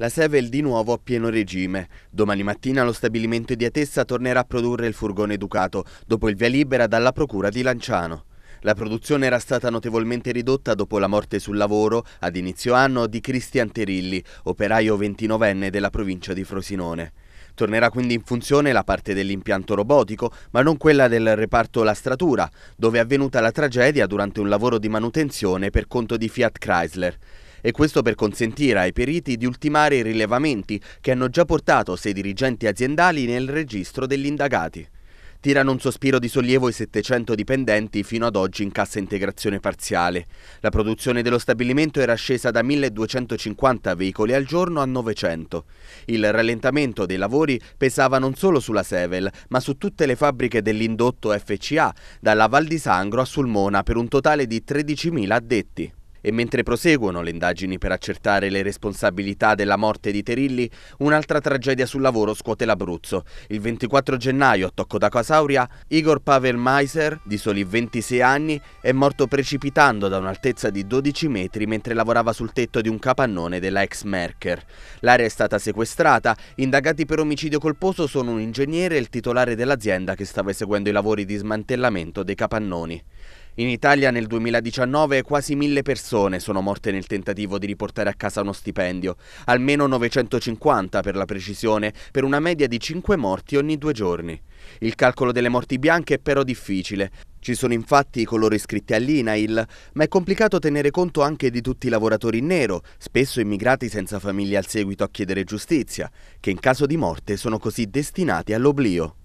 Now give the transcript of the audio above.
La Sevel di nuovo a pieno regime. Domani mattina lo stabilimento di Atessa tornerà a produrre il furgone Ducato, dopo il via libera dalla procura di Lanciano. La produzione era stata notevolmente ridotta dopo la morte sul lavoro ad inizio anno di Cristian Terilli, operaio 29enne della provincia di Frosinone. Tornerà quindi in funzione la parte dell'impianto robotico, ma non quella del reparto Lastratura, dove è avvenuta la tragedia durante un lavoro di manutenzione per conto di Fiat Chrysler e questo per consentire ai periti di ultimare i rilevamenti che hanno già portato sei dirigenti aziendali nel registro degli indagati. Tirano un sospiro di sollievo i 700 dipendenti fino ad oggi in cassa integrazione parziale. La produzione dello stabilimento era scesa da 1250 veicoli al giorno a 900. Il rallentamento dei lavori pesava non solo sulla Sevel, ma su tutte le fabbriche dell'indotto FCA, dalla Val di Sangro a Sulmona, per un totale di 13.000 addetti. E mentre proseguono le indagini per accertare le responsabilità della morte di Terilli, un'altra tragedia sul lavoro scuote l'Abruzzo. Il 24 gennaio a Tocco da Casauria, Igor Pavel Meiser, di soli 26 anni, è morto precipitando da un'altezza di 12 metri mentre lavorava sul tetto di un capannone della ex Merker. L'area è stata sequestrata, indagati per omicidio colposo sono un ingegnere e il titolare dell'azienda che stava eseguendo i lavori di smantellamento dei capannoni. In Italia nel 2019 quasi mille persone sono morte nel tentativo di riportare a casa uno stipendio, almeno 950 per la precisione, per una media di 5 morti ogni due giorni. Il calcolo delle morti bianche è però difficile. Ci sono infatti i colori iscritti all'INAIL, ma è complicato tenere conto anche di tutti i lavoratori in nero, spesso immigrati senza famiglia al seguito a chiedere giustizia, che in caso di morte sono così destinati all'oblio.